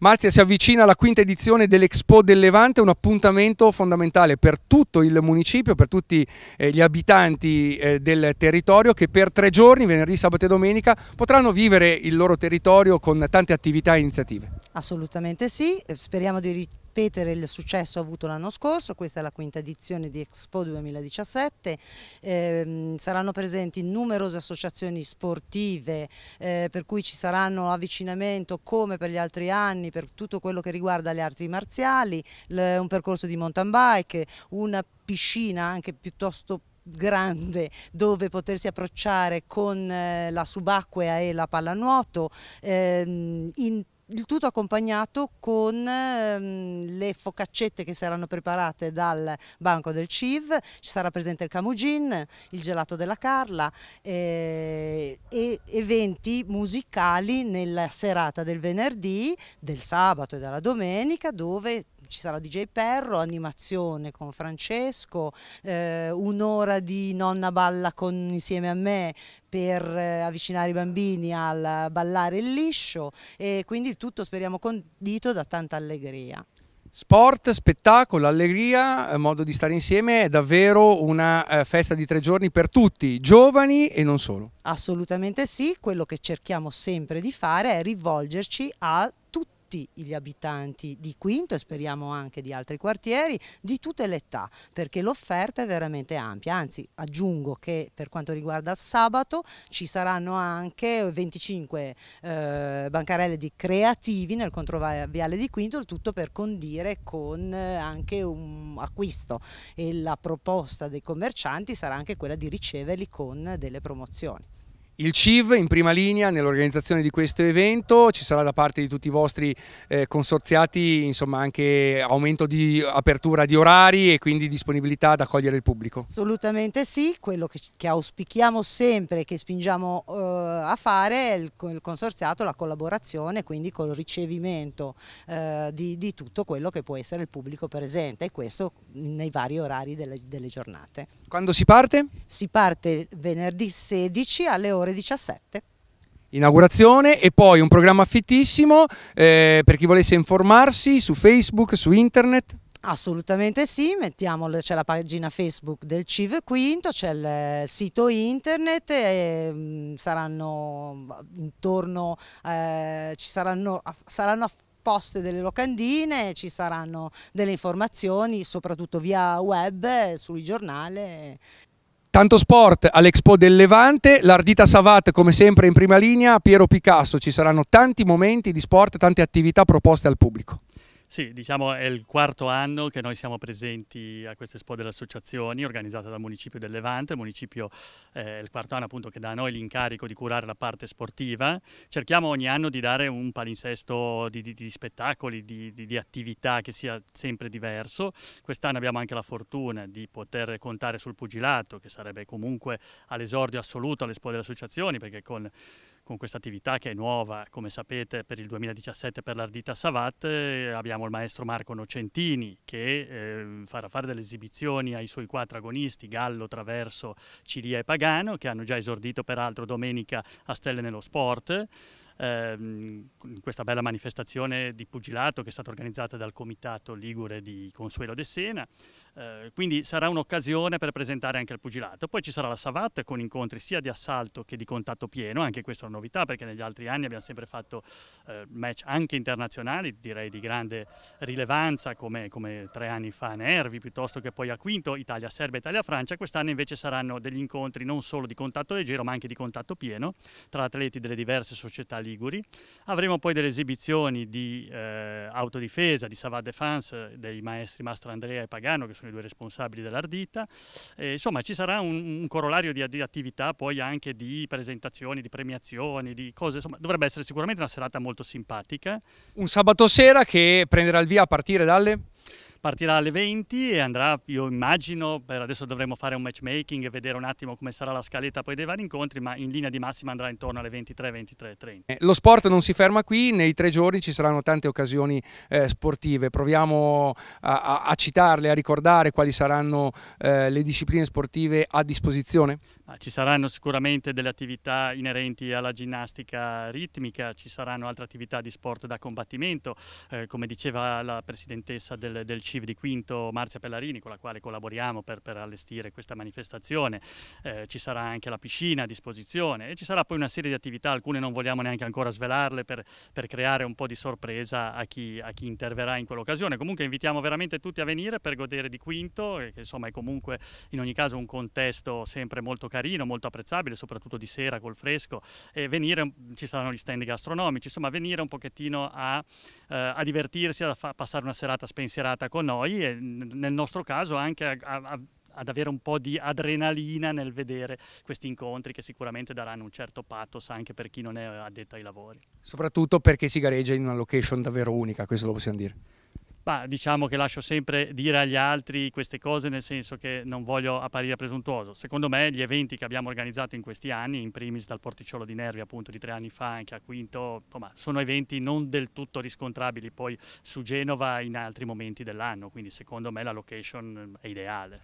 Marzia si avvicina alla quinta edizione dell'Expo del Levante, un appuntamento fondamentale per tutto il municipio, per tutti eh, gli abitanti eh, del territorio che per tre giorni, venerdì, sabato e domenica, potranno vivere il loro territorio con tante attività e iniziative. Assolutamente sì, eh, speriamo di ripetere il successo avuto l'anno scorso, questa è la quinta edizione di Expo 2017, eh, saranno presenti numerose associazioni sportive eh, per cui ci saranno avvicinamento come per gli altri anni per tutto quello che riguarda le arti marziali, un percorso di mountain bike, una piscina anche piuttosto grande dove potersi approcciare con eh, la subacquea e la pallanuoto, ehm, in il tutto accompagnato con ehm, le focaccette che saranno preparate dal banco del CIV, ci sarà presente il Camugin, il gelato della Carla eh, e eventi musicali nella serata del venerdì, del sabato e della domenica dove ci sarà DJ Perro, animazione con Francesco, eh, un'ora di nonna balla con, insieme a me per eh, avvicinare i bambini al ballare il liscio e quindi tutto speriamo condito da tanta allegria. Sport, spettacolo, allegria, eh, modo di stare insieme, è davvero una eh, festa di tre giorni per tutti, giovani e non solo. Assolutamente sì, quello che cerchiamo sempre di fare è rivolgerci a tutti tutti gli abitanti di Quinto e speriamo anche di altri quartieri di tutte le età perché l'offerta è veramente ampia, anzi aggiungo che per quanto riguarda sabato ci saranno anche 25 eh, bancarelle di creativi nel controviale di Quinto, il tutto per condire con eh, anche un acquisto e la proposta dei commercianti sarà anche quella di riceverli con delle promozioni. Il CIV in prima linea nell'organizzazione di questo evento, ci sarà da parte di tutti i vostri eh, consorziati insomma, anche aumento di apertura di orari e quindi disponibilità ad accogliere il pubblico? Assolutamente sì, quello che, che auspichiamo sempre e che spingiamo eh, a fare è il, il, consorziato, la collaborazione quindi col ricevimento eh, di, di, tutto quello che può essere il pubblico presente e questo nei vari orari delle, delle giornate. Quando si parte? Si parte venerdì 16 alle ore ore 17 inaugurazione e poi un programma fittissimo eh, per chi volesse informarsi su Facebook, su internet. Assolutamente sì, c'è la pagina Facebook del CIV Quinto, c'è il sito internet, e, mm, saranno mm, intorno, eh, ci saranno, saranno poste delle locandine, ci saranno delle informazioni soprattutto via web, eh, sui giornali. Tanto sport all'Expo del Levante, l'Ardita Savat come sempre in prima linea, Piero Picasso, ci saranno tanti momenti di sport, tante attività proposte al pubblico. Sì, diciamo è il quarto anno che noi siamo presenti a questa Expo delle associazioni organizzata dal Municipio del Levante, il Municipio eh, è il quarto anno appunto che dà a noi l'incarico di curare la parte sportiva. Cerchiamo ogni anno di dare un palinsesto di, di, di spettacoli, di, di, attività che sia sempre diverso. Quest'anno abbiamo anche la fortuna di poter contare sul pugilato che sarebbe comunque all'esordio assoluto all'Expo delle associazioni perché con con questa attività che è nuova, come sapete, per il 2017 per l'Ardita Savat. Abbiamo il maestro Marco Nocentini che eh, farà fare delle esibizioni ai suoi quattro agonisti, Gallo, Traverso, Ciria e Pagano, che hanno già esordito peraltro domenica a Stelle nello Sport. Ehm, questa bella manifestazione di pugilato che è stata organizzata dal Comitato Ligure di Consuelo de Sena. Eh, quindi sarà un'occasione per presentare anche il pugilato. Poi ci sarà la Savat con incontri sia di assalto che di contatto pieno, anche questa è una novità perché negli altri anni abbiamo sempre fatto eh, match anche internazionali, direi di grande rilevanza come, come tre anni fa a Nervi piuttosto che poi a Quinto, Italia-Serbia, Italia-Francia. Quest'anno invece saranno degli incontri non solo di contatto leggero ma anche di contatto pieno tra atleti delle diverse società liguri. Avremo poi delle esibizioni di eh, autodifesa, di Savat Defense eh, dei maestri Mastro Andrea e Pagano che sono sono i due responsabili dell'Ardita. Eh, insomma, ci sarà un, un corollario di, di, attività, poi anche di presentazioni, di premiazioni, di cose. Insomma, dovrebbe essere sicuramente una serata molto simpatica. Un sabato sera che prenderà il via a partire dalle partirà alle 20 e andrà, io immagino, per adesso dovremo fare un matchmaking e vedere un attimo come sarà la scaletta poi dei vari incontri, ma in linea di massima andrà intorno alle 23, 23, 30. lo sport non si ferma qui, nei tre giorni ci saranno tante occasioni eh, sportive, proviamo a, a, a, citarle, a ricordare quali saranno eh, le discipline sportive a disposizione? ci saranno sicuramente delle attività inerenti alla ginnastica ritmica, ci saranno altre attività di sport da combattimento, eh, come diceva la presidentessa del, del CIO Civ di Quinto Marzia Pellarini con la quale collaboriamo per, per allestire questa manifestazione, eh, ci sarà anche la piscina a disposizione e ci sarà poi una serie di attività, alcune non vogliamo neanche ancora svelarle per, per creare un po' di sorpresa a chi, a chi interverrà in quell'occasione. Comunque invitiamo veramente tutti a venire per godere di Quinto, eh, che insomma è comunque in ogni caso un contesto sempre molto carino, molto apprezzabile, soprattutto di sera col fresco, e venire, ci saranno gli stand gastronomici, insomma venire un pochettino a, eh, a divertirsi, a fa, passare una serata spensierata con con noi e nel nostro caso anche a, a, ad avere un po' di adrenalina nel vedere questi incontri che sicuramente daranno un certo pathos anche per chi non è addetto ai lavori. Soprattutto perché si gareggia in una location davvero unica, questo lo possiamo dire. Ma diciamo che lascio sempre dire agli altri queste cose nel senso che non voglio apparire presuntuoso. Secondo me gli eventi che abbiamo organizzato in questi anni, in primis dal Porticciolo di Nervi appunto di tre anni fa anche a Quinto, insomma, sono eventi non del tutto riscontrabili poi su Genova in altri momenti dell'anno, quindi secondo me la location eh, è ideale.